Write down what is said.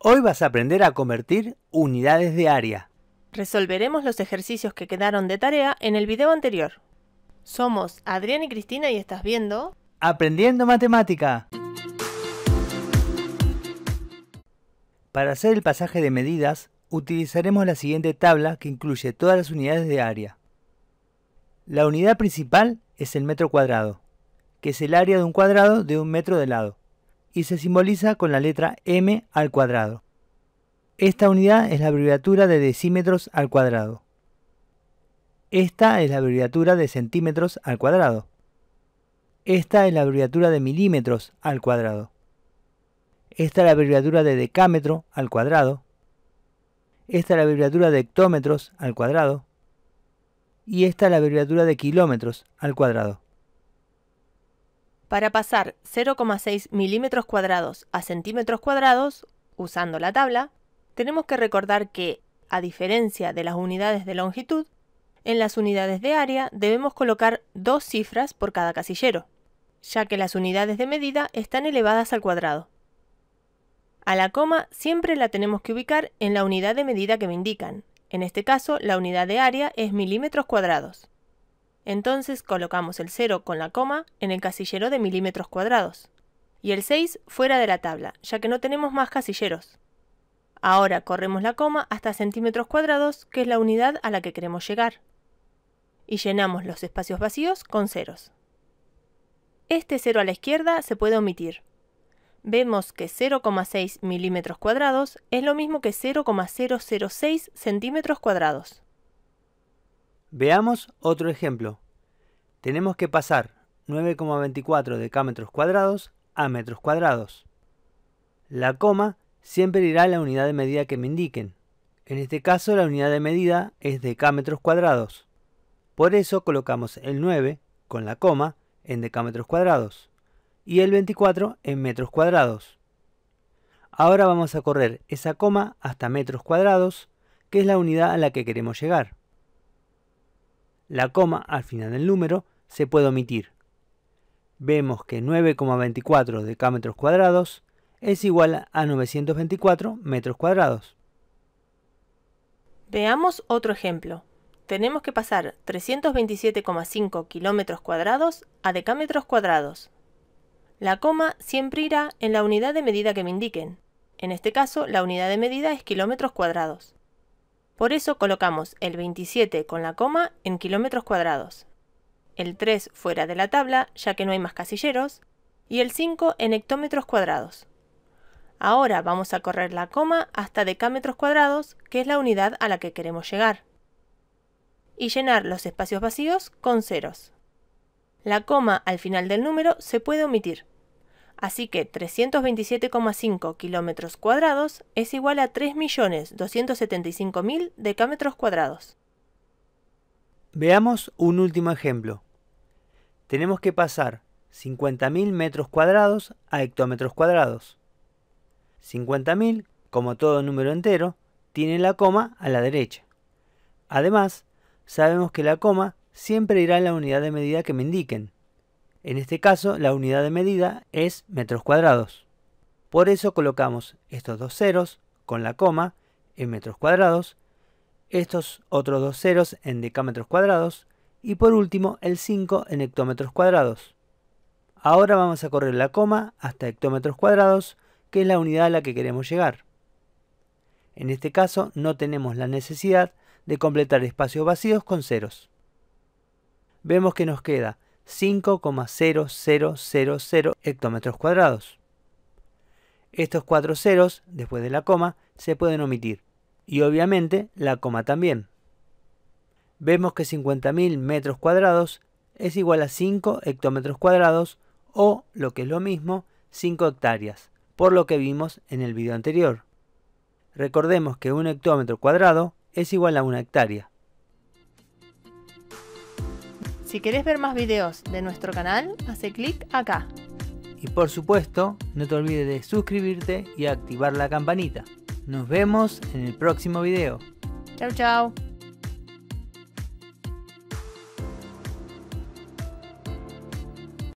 Hoy vas a aprender a convertir unidades de área. Resolveremos los ejercicios que quedaron de tarea en el video anterior. Somos Adrián y Cristina y estás viendo... Aprendiendo Matemática. Para hacer el pasaje de medidas, utilizaremos la siguiente tabla que incluye todas las unidades de área. La unidad principal es el metro cuadrado, que es el área de un cuadrado de un metro de lado y se simboliza con la letra m al cuadrado. Esta unidad es la abreviatura de decímetros al cuadrado. Esta es la abreviatura de centímetros al cuadrado. Esta es la abreviatura de milímetros al cuadrado. Esta es la abreviatura de decámetro al cuadrado. Esta es la abreviatura de hectómetros al cuadrado. Y esta es la abreviatura de kilómetros al cuadrado. Para pasar 0,6 milímetros cuadrados a centímetros cuadrados, usando la tabla, tenemos que recordar que, a diferencia de las unidades de longitud, en las unidades de área debemos colocar dos cifras por cada casillero, ya que las unidades de medida están elevadas al cuadrado. A la coma siempre la tenemos que ubicar en la unidad de medida que me indican. En este caso, la unidad de área es milímetros cuadrados. Entonces colocamos el 0 con la coma en el casillero de milímetros cuadrados y el 6 fuera de la tabla, ya que no tenemos más casilleros. Ahora corremos la coma hasta centímetros cuadrados, que es la unidad a la que queremos llegar. Y llenamos los espacios vacíos con ceros. Este cero a la izquierda se puede omitir. Vemos que 0,6 milímetros cuadrados es lo mismo que 0,006 centímetros cuadrados. Veamos otro ejemplo. Tenemos que pasar 9,24 decámetros cuadrados a metros cuadrados. La coma siempre irá a la unidad de medida que me indiquen. En este caso la unidad de medida es decámetros cuadrados. Por eso colocamos el 9 con la coma en decámetros cuadrados y el 24 en metros cuadrados. Ahora vamos a correr esa coma hasta metros cuadrados, que es la unidad a la que queremos llegar. La coma al final del número se puede omitir. Vemos que 9,24 decámetros cuadrados es igual a 924 metros cuadrados. Veamos otro ejemplo. Tenemos que pasar 327,5 kilómetros cuadrados a decámetros cuadrados. La coma siempre irá en la unidad de medida que me indiquen. En este caso, la unidad de medida es kilómetros cuadrados. Por eso colocamos el 27 con la coma en kilómetros cuadrados, el 3 fuera de la tabla ya que no hay más casilleros y el 5 en hectómetros cuadrados. Ahora vamos a correr la coma hasta decámetros cuadrados, que es la unidad a la que queremos llegar, y llenar los espacios vacíos con ceros. La coma al final del número se puede omitir. Así que 327,5 kilómetros cuadrados es igual a 3.275.000 decámetros cuadrados. Veamos un último ejemplo. Tenemos que pasar 50.000 metros cuadrados a hectómetros cuadrados. 50.000, como todo número entero, tiene la coma a la derecha. Además, sabemos que la coma siempre irá en la unidad de medida que me indiquen, en este caso, la unidad de medida es metros cuadrados. Por eso colocamos estos dos ceros con la coma en metros cuadrados, estos otros dos ceros en decámetros cuadrados y por último el 5 en hectómetros cuadrados. Ahora vamos a correr la coma hasta hectómetros cuadrados, que es la unidad a la que queremos llegar. En este caso no tenemos la necesidad de completar espacios vacíos con ceros. Vemos que nos queda 5,0000 hectómetros cuadrados. Estos cuatro ceros, después de la coma, se pueden omitir, y obviamente la coma también. Vemos que 50.000 metros cuadrados es igual a 5 hectómetros cuadrados o, lo que es lo mismo, 5 hectáreas, por lo que vimos en el video anterior. Recordemos que un hectómetro cuadrado es igual a una hectárea. Si querés ver más videos de nuestro canal, hace clic acá. Y por supuesto, no te olvides de suscribirte y activar la campanita. Nos vemos en el próximo video. Chao, chao.